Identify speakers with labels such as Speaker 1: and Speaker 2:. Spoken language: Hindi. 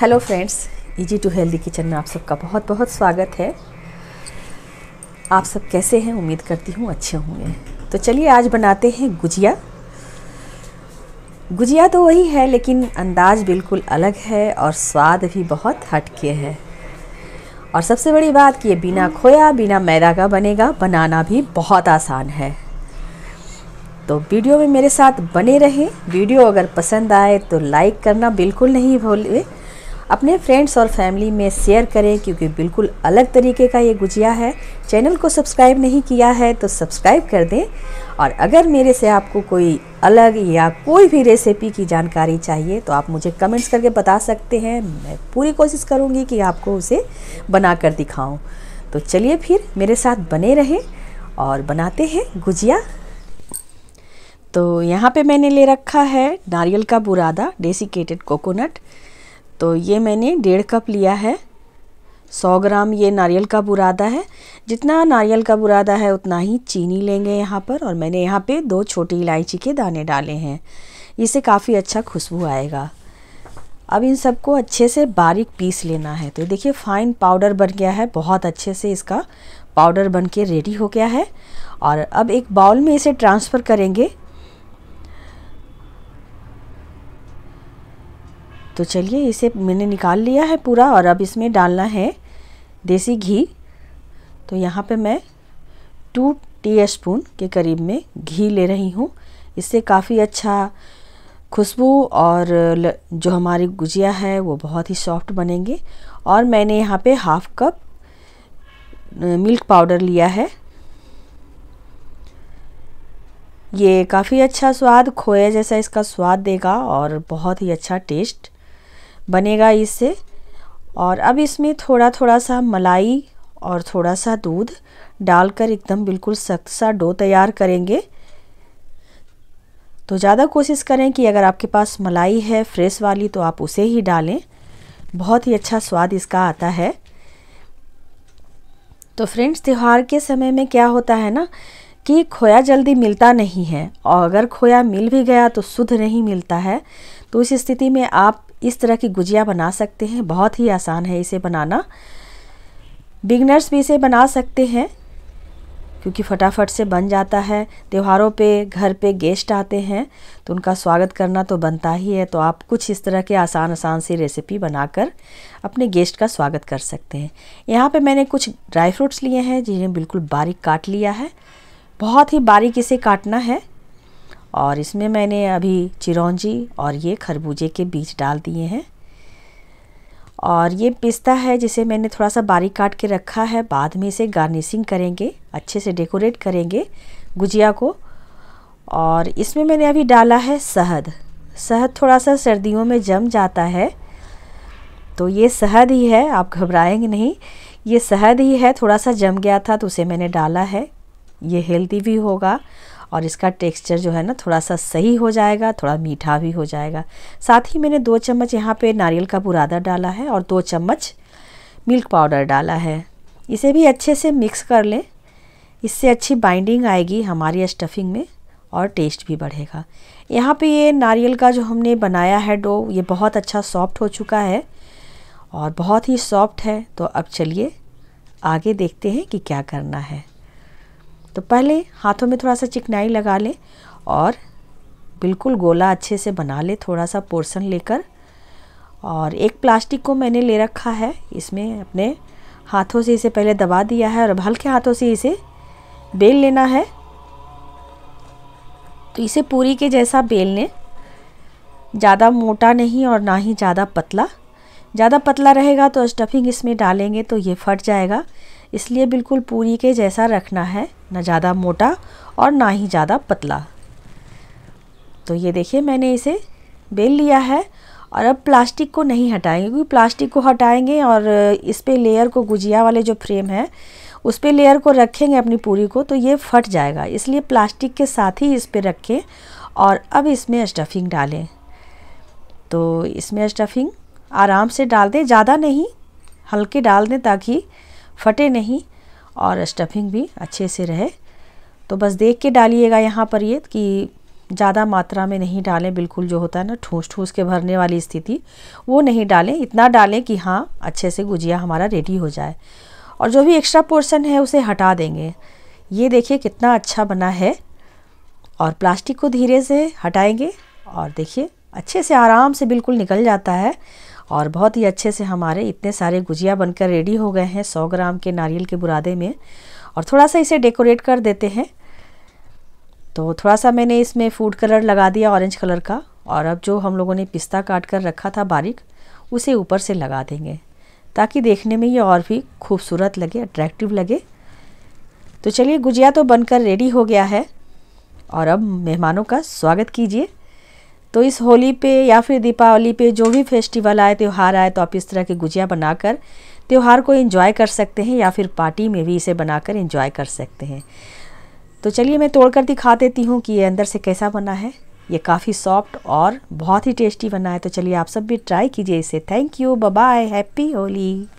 Speaker 1: hello friends easy to healthy kitchen में आप सबका बहुत बहुत स्वागत है आप सब कैसे हैं उम्मीद करती हूँ अच्छे होंगे तो चलिए आज बनाते हैं गुजिया गुजिया तो वही है लेकिन अंदाज बिल्कुल अलग है और स्वाद भी बहुत हटके है और सबसे बड़ी बात कि ये बिना खोया बिना मैदा का बनेगा बनाना भी बहुत आसान है तो वीडियो में मेरे साथ बने रहें वीडियो अगर पसंद आए तो लाइक करना बिल्कुल नहीं भूलें अपने फ्रेंड्स और फैमिली में शेयर करें क्योंकि बिल्कुल अलग तरीके का ये गुजिया है चैनल को सब्सक्राइब नहीं किया है तो सब्सक्राइब कर दें और अगर मेरे से आपको कोई अलग या कोई भी रेसिपी की जानकारी चाहिए तो आप मुझे कमेंट्स करके बता सकते हैं मैं पूरी कोशिश करूँगी कि आपको उसे बना कर दिखाऊँ तो चलिए फिर मेरे साथ बने रहें और बनाते हैं गुजिया तो यहाँ पे मैंने ले रखा है नारियल का बुरादा डेसिकेटेड कोकोनट तो ये मैंने डेढ़ कप लिया है सौ ग्राम ये नारियल का बुरादा है जितना नारियल का बुरादा है उतना ही चीनी लेंगे यहाँ पर और मैंने यहाँ पे दो छोटी इलायची के दाने डाले हैं इससे काफ़ी अच्छा खुशबू आएगा अब इन सबको अच्छे से बारीक पीस लेना है तो देखिए फाइन पाउडर बन गया है बहुत अच्छे से इसका पाउडर बन के रेडी हो गया है और अब एक बाउल में इसे ट्रांसफ़र करेंगे तो चलिए इसे मैंने निकाल लिया है पूरा और अब इसमें डालना है देसी घी तो यहाँ पे मैं टू टीस्पून के करीब में घी ले रही हूँ इससे काफ़ी अच्छा खुशबू और जो हमारी गुजिया है वो बहुत ही सॉफ्ट बनेंगे और मैंने यहाँ पे हाफ़ कप मिल्क पाउडर लिया है ये काफ़ी अच्छा स्वाद खोया जैसा इसका स्वाद देगा और बहुत ही अच्छा टेस्ट बनेगा इससे और अब इसमें थोड़ा थोड़ा सा मलाई और थोड़ा सा दूध डालकर एकदम बिल्कुल सख्त सा डो तैयार करेंगे तो ज़्यादा कोशिश करें कि अगर आपके पास मलाई है फ्रेश वाली तो आप उसे ही डालें बहुत ही अच्छा स्वाद इसका आता है तो फ्रेंड्स त्यौहार के समय में क्या होता है ना कि खोया जल्दी मिलता नहीं है और अगर खोया मिल भी गया तो शुद्ध नहीं मिलता है तो इस स्थिति में आप इस तरह की गुजिया बना सकते हैं बहुत ही आसान है इसे बनाना बिगनर्स भी इसे बना सकते हैं क्योंकि फटाफट से बन जाता है त्योहारों पे घर पे गेस्ट आते हैं तो उनका स्वागत करना तो बनता ही है तो आप कुछ इस तरह के आसान आसान सी रेसिपी बनाकर अपने गेस्ट का स्वागत कर सकते हैं यहाँ पे मैंने कुछ ड्राई फ्रूट्स लिए हैं जिन्हें बिल्कुल बारीक काट लिया है बहुत ही बारीक इसे काटना है और इसमें मैंने अभी चिरौंजी और ये खरबूजे के बीज डाल दिए हैं और ये पिस्ता है जिसे मैंने थोड़ा सा बारीक काट के रखा है बाद में इसे गार्निशिंग करेंगे अच्छे से डेकोरेट करेंगे गुजिया को और इसमें मैंने अभी डाला है शहद शहद थोड़ा सा सर्दियों में जम जाता है तो ये शहद ही है आप घबराएंगे नहीं ये शहद ही है थोड़ा सा जम गया था तो उसे मैंने डाला है ये हेल्दी भी होगा और इसका टेक्सचर जो है ना थोड़ा सा सही हो जाएगा थोड़ा मीठा भी हो जाएगा साथ ही मैंने दो चम्मच यहाँ पे नारियल का बुरादा डाला है और दो चम्मच मिल्क पाउडर डाला है इसे भी अच्छे से मिक्स कर लें इससे अच्छी बाइंडिंग आएगी हमारी स्टफिंग में और टेस्ट भी बढ़ेगा यहाँ पे ये नारियल का जो हमने बनाया है डो ये बहुत अच्छा सॉफ्ट हो चुका है और बहुत ही सॉफ्ट है तो अब चलिए आगे देखते हैं कि क्या करना है तो पहले हाथों में थोड़ा सा चिकनाई लगा लें और बिल्कुल गोला अच्छे से बना लें थोड़ा सा पोर्शन लेकर और एक प्लास्टिक को मैंने ले रखा है इसमें अपने हाथों से इसे पहले दबा दिया है और अब हल्के हाथों से इसे बेल लेना है तो इसे पूरी के जैसा बेल लें ज़्यादा मोटा नहीं और ना ही ज़्यादा पतला ज़्यादा पतला रहेगा तो स्टफिंग इसमें डालेंगे तो ये फट जाएगा इसलिए बिल्कुल पूरी के जैसा रखना है ना ज़्यादा मोटा और ना ही ज़्यादा पतला तो ये देखिए मैंने इसे बेल लिया है और अब प्लास्टिक को नहीं हटाएंगे क्योंकि प्लास्टिक को हटाएंगे और इस पर लेयर को गुजिया वाले जो फ्रेम है उस पर लेयर को रखेंगे अपनी पूरी को तो ये फट जाएगा इसलिए प्लास्टिक के साथ ही इस पर रखें और अब इसमें स्टफिंग डालें तो इसमें स्टफिंग आराम से डाल दें ज़्यादा नहीं हल्के डाल दें ताकि फटे नहीं और स्टफिंग भी अच्छे से रहे तो बस देख के डालिएगा यहाँ पर ये कि ज़्यादा मात्रा में नहीं डालें बिल्कुल जो होता है ना ठूस ठूस के भरने वाली स्थिति वो नहीं डालें इतना डालें कि हाँ अच्छे से गुजिया हमारा रेडी हो जाए और जो भी एक्स्ट्रा पोर्शन है उसे हटा देंगे ये देखिए कितना अच्छा बना है और प्लास्टिक को धीरे से हटाएंगे और देखिए अच्छे से आराम से बिल्कुल निकल जाता है और बहुत ही अच्छे से हमारे इतने सारे गुजिया बनकर रेडी हो गए हैं सौ ग्राम के नारियल के बुरादे में और थोड़ा सा इसे डेकोरेट कर देते हैं तो थोड़ा सा मैंने इसमें फूड कलर लगा दिया ऑरेंज कलर का और अब जो हम लोगों ने पिस्ता काट कर रखा था बारीक उसे ऊपर से लगा देंगे ताकि देखने में ये और भी खूबसूरत लगे अट्रैक्टिव लगे तो चलिए गुजिया तो बनकर रेडी हो गया है और अब मेहमानों का स्वागत कीजिए तो इस होली पे या फिर दीपावली पे जो भी फेस्टिवल आए त्यौहार आए तो आप इस तरह की गुजिया बनाकर त्यौहार को एंजॉय कर सकते हैं या फिर पार्टी में भी इसे बनाकर एंजॉय कर सकते हैं तो चलिए मैं तोड़कर दिखा देती हूँ कि ये अंदर से कैसा बना है ये काफ़ी सॉफ्ट और बहुत ही टेस्टी बना है तो चलिए आप सब भी ट्राई कीजिए इसे thank you bye happy Holi